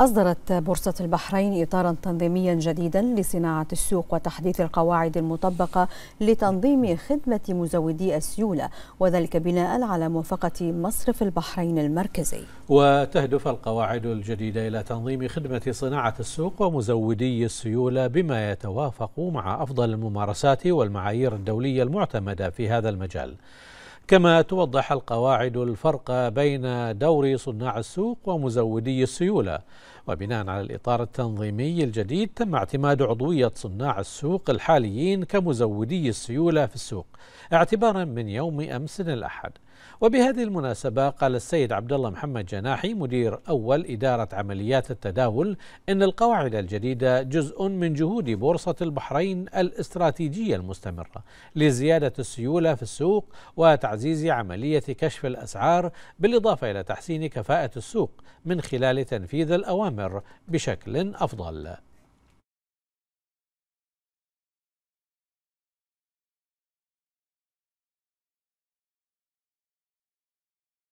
أصدرت بورصة البحرين إطارا تنظيميا جديدا لصناعة السوق وتحديث القواعد المطبقة لتنظيم خدمة مزودي السيولة وذلك بناء على موافقة مصرف البحرين المركزي وتهدف القواعد الجديدة إلى تنظيم خدمة صناعة السوق ومزودي السيولة بما يتوافق مع أفضل الممارسات والمعايير الدولية المعتمدة في هذا المجال كما توضح القواعد الفرق بين دور صناع السوق ومزودي السيولة وبناء على الإطار التنظيمي الجديد تم اعتماد عضوية صناع السوق الحاليين كمزودي السيولة في السوق اعتبارا من يوم أمس الأحد وبهذه المناسبة قال السيد عبد الله محمد جناحي مدير أول إدارة عمليات التداول إن القواعد الجديدة جزء من جهود بورصة البحرين الاستراتيجية المستمرة لزيادة السيولة في السوق وتعزيز وتعزيز عملية كشف الأسعار بالإضافة إلى تحسين كفاءة السوق من خلال تنفيذ الأوامر بشكل أفضل